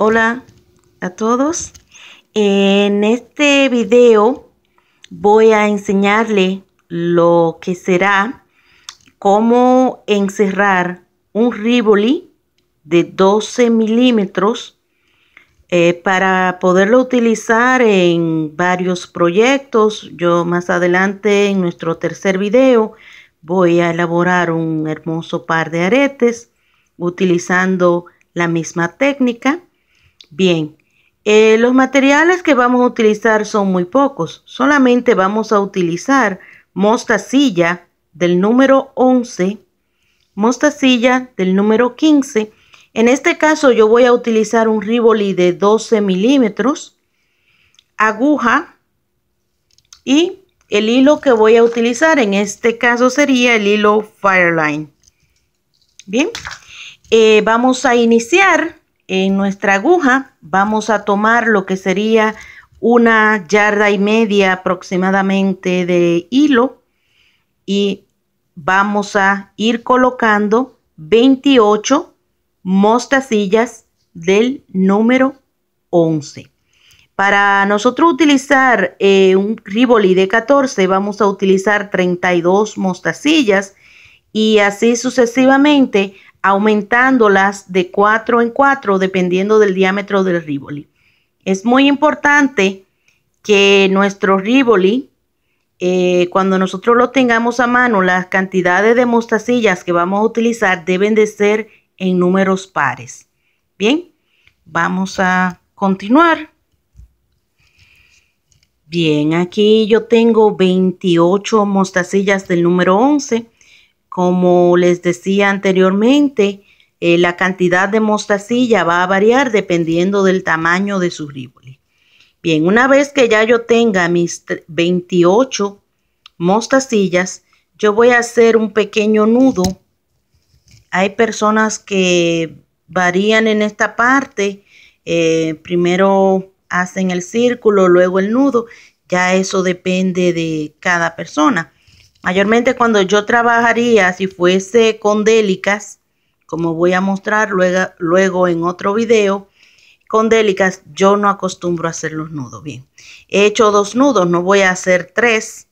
Hola a todos. En este video voy a enseñarle lo que será cómo encerrar un rivoli de 12 milímetros eh, para poderlo utilizar en varios proyectos. Yo más adelante en nuestro tercer video voy a elaborar un hermoso par de aretes utilizando la misma técnica. Bien, eh, los materiales que vamos a utilizar son muy pocos. Solamente vamos a utilizar mostacilla del número 11, mostacilla del número 15. En este caso yo voy a utilizar un rivoli de 12 milímetros, aguja y el hilo que voy a utilizar en este caso sería el hilo Fireline. Bien, eh, vamos a iniciar en nuestra aguja vamos a tomar lo que sería una yarda y media aproximadamente de hilo y vamos a ir colocando 28 mostacillas del número 11. Para nosotros utilizar eh, un rivoli de 14 vamos a utilizar 32 mostacillas y así sucesivamente aumentándolas de 4 en 4 dependiendo del diámetro del riboli. Es muy importante que nuestro riboli, eh, cuando nosotros lo tengamos a mano, las cantidades de mostacillas que vamos a utilizar deben de ser en números pares. Bien, vamos a continuar. Bien, aquí yo tengo 28 mostacillas del número 11 como les decía anteriormente, eh, la cantidad de mostacillas va a variar dependiendo del tamaño de su ribole. Bien, una vez que ya yo tenga mis 28 mostacillas, yo voy a hacer un pequeño nudo. Hay personas que varían en esta parte. Eh, primero hacen el círculo, luego el nudo. Ya eso depende de cada persona. Mayormente cuando yo trabajaría, si fuese con délicas, como voy a mostrar luego, en otro video, con délicas yo no acostumbro a hacer los nudos. Bien, he hecho dos nudos, no voy a hacer tres,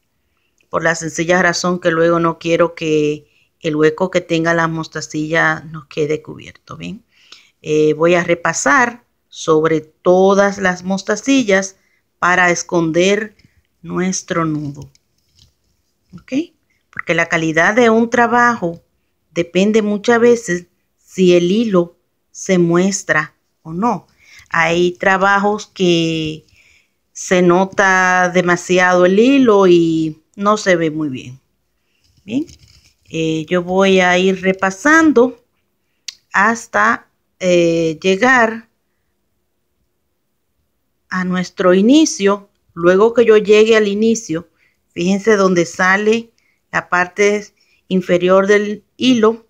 por la sencilla razón que luego no quiero que el hueco que tenga la mostacilla nos quede cubierto. Bien, eh, voy a repasar sobre todas las mostacillas para esconder nuestro nudo. Porque la calidad de un trabajo depende muchas veces si el hilo se muestra o no. Hay trabajos que se nota demasiado el hilo y no se ve muy bien. Bien, eh, yo voy a ir repasando hasta eh, llegar a nuestro inicio. Luego que yo llegue al inicio, Fíjense dónde sale la parte inferior del hilo.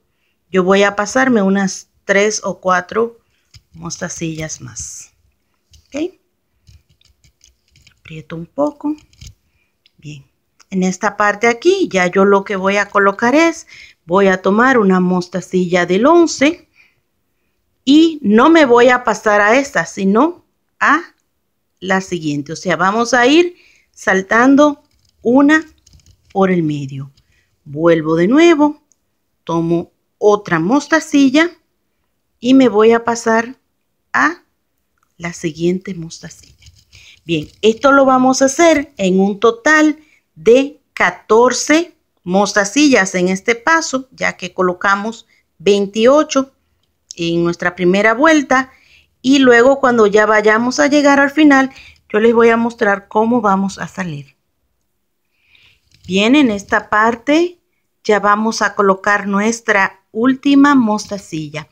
Yo voy a pasarme unas tres o cuatro mostacillas más. Aprieto un poco. Bien. En esta parte aquí ya yo lo que voy a colocar es, voy a tomar una mostacilla del 11 y no me voy a pasar a esta, sino a la siguiente. O sea, vamos a ir saltando una por el medio. Vuelvo de nuevo, tomo otra mostacilla y me voy a pasar a la siguiente mostacilla. Bien, esto lo vamos a hacer en un total de 14 mostacillas en este paso, ya que colocamos 28 en nuestra primera vuelta y luego cuando ya vayamos a llegar al final, yo les voy a mostrar cómo vamos a salir. Bien, en esta parte ya vamos a colocar nuestra última mostacilla.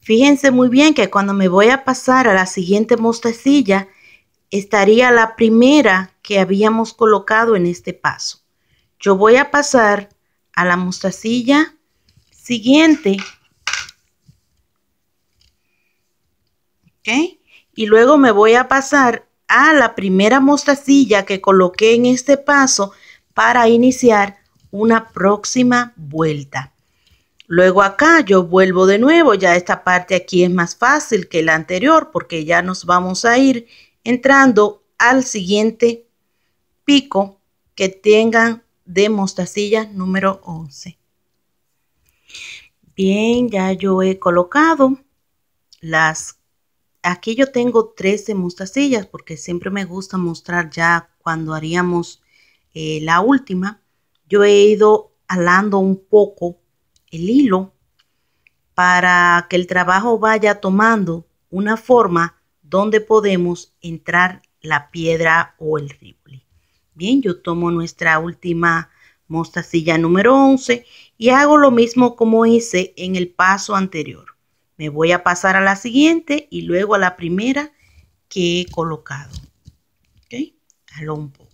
Fíjense muy bien que cuando me voy a pasar a la siguiente mostacilla, estaría la primera que habíamos colocado en este paso. Yo voy a pasar a la mostacilla siguiente. ¿Ok? Y luego me voy a pasar a la primera mostacilla que coloqué en este paso para iniciar una próxima vuelta. Luego acá yo vuelvo de nuevo, ya esta parte aquí es más fácil que la anterior porque ya nos vamos a ir entrando al siguiente pico que tengan de mostacilla número 11. Bien, ya yo he colocado las... Aquí yo tengo 13 mostacillas porque siempre me gusta mostrar ya cuando haríamos eh, la última, yo he ido alando un poco el hilo para que el trabajo vaya tomando una forma donde podemos entrar la piedra o el riboli. Bien, yo tomo nuestra última mostacilla número 11 y hago lo mismo como hice en el paso anterior. Me voy a pasar a la siguiente y luego a la primera que he colocado. ¿Ok? Halo un poco.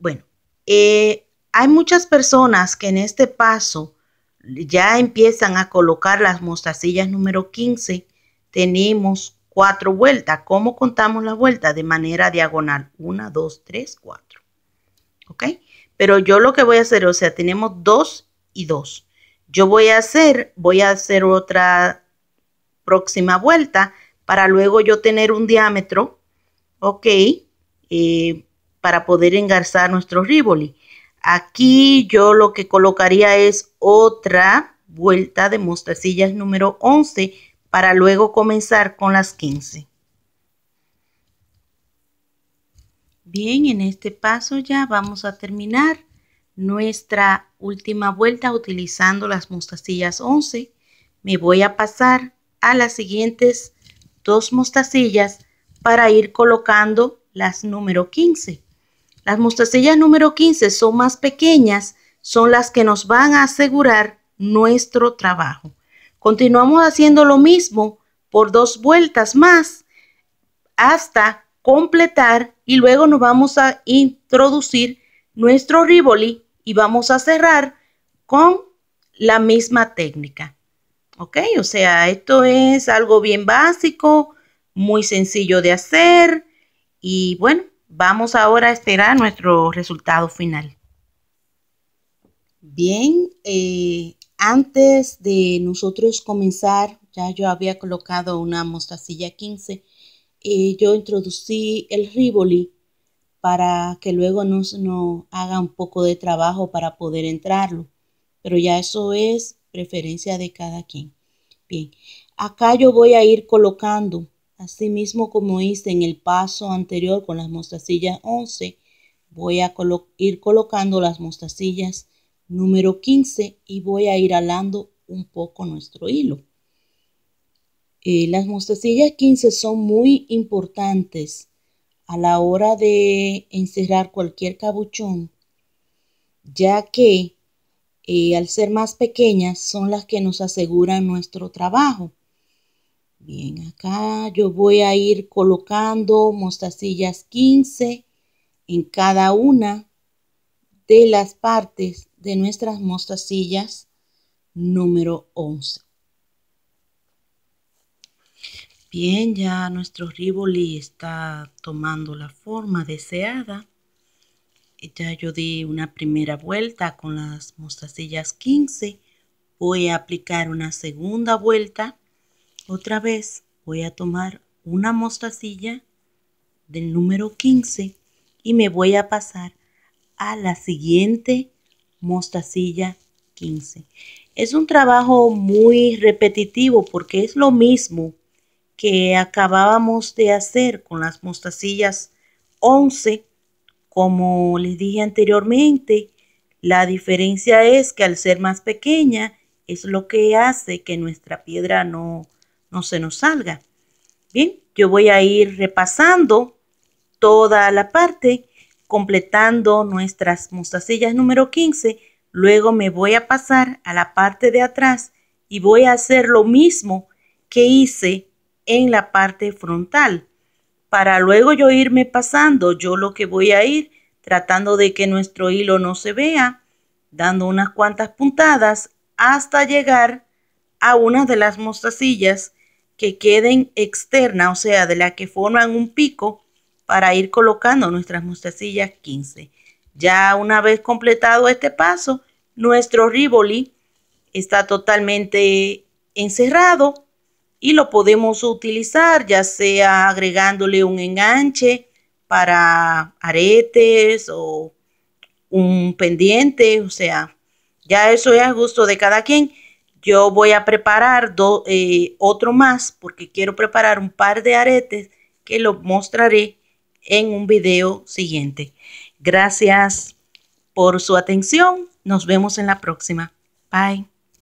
Bueno, eh, hay muchas personas que en este paso ya empiezan a colocar las mostacillas número 15. Tenemos cuatro vueltas. ¿Cómo contamos las vueltas? De manera diagonal. Una, dos, tres, cuatro. ¿Ok? Pero yo lo que voy a hacer, o sea, tenemos dos y dos. Yo voy a hacer, voy a hacer otra próxima vuelta para luego yo tener un diámetro, ¿ok? Eh, para poder engarzar nuestro riboli Aquí yo lo que colocaría es otra vuelta de mostacillas número 11 para luego comenzar con las 15. Bien, en este paso ya vamos a terminar nuestra última vuelta utilizando las mostacillas 11. Me voy a pasar a las siguientes dos mostacillas para ir colocando las número 15. Las mostacillas número 15 son más pequeñas, son las que nos van a asegurar nuestro trabajo. Continuamos haciendo lo mismo por dos vueltas más hasta completar y luego nos vamos a introducir nuestro riboli y vamos a cerrar con la misma técnica. ¿Ok? O sea, esto es algo bien básico, muy sencillo de hacer y bueno, Vamos ahora a esperar nuestro resultado final. Bien, eh, antes de nosotros comenzar, ya yo había colocado una mostacilla 15. y eh, yo introducí el Rivoli para que luego nos, nos haga un poco de trabajo para poder entrarlo. Pero ya eso es preferencia de cada quien. Bien, acá yo voy a ir colocando Asimismo como hice en el paso anterior con las mostacillas 11, voy a ir colocando las mostacillas número 15 y voy a ir alando un poco nuestro hilo. Eh, las mostacillas 15 son muy importantes a la hora de encerrar cualquier cabuchón, ya que eh, al ser más pequeñas son las que nos aseguran nuestro trabajo. Bien, acá yo voy a ir colocando mostacillas 15 en cada una de las partes de nuestras mostacillas número 11. Bien, ya nuestro rivoli está tomando la forma deseada. Ya yo di una primera vuelta con las mostacillas 15. Voy a aplicar una segunda vuelta otra vez voy a tomar una mostacilla del número 15 y me voy a pasar a la siguiente mostacilla 15. Es un trabajo muy repetitivo porque es lo mismo que acabábamos de hacer con las mostacillas 11. Como les dije anteriormente, la diferencia es que al ser más pequeña es lo que hace que nuestra piedra no, no se nos salga. Bien, yo voy a ir repasando toda la parte, completando nuestras mostacillas número 15. Luego me voy a pasar a la parte de atrás y voy a hacer lo mismo que hice en la parte frontal. Para luego yo irme pasando, yo lo que voy a ir tratando de que nuestro hilo no se vea, dando unas cuantas puntadas hasta llegar a una de las mostacillas que queden externa, o sea, de la que forman un pico para ir colocando nuestras mostacillas 15. Ya una vez completado este paso, nuestro rivoli está totalmente encerrado y lo podemos utilizar ya sea agregándole un enganche para aretes o un pendiente, o sea, ya eso es a gusto de cada quien. Yo voy a preparar eh, otro más porque quiero preparar un par de aretes que lo mostraré en un video siguiente. Gracias por su atención. Nos vemos en la próxima. Bye.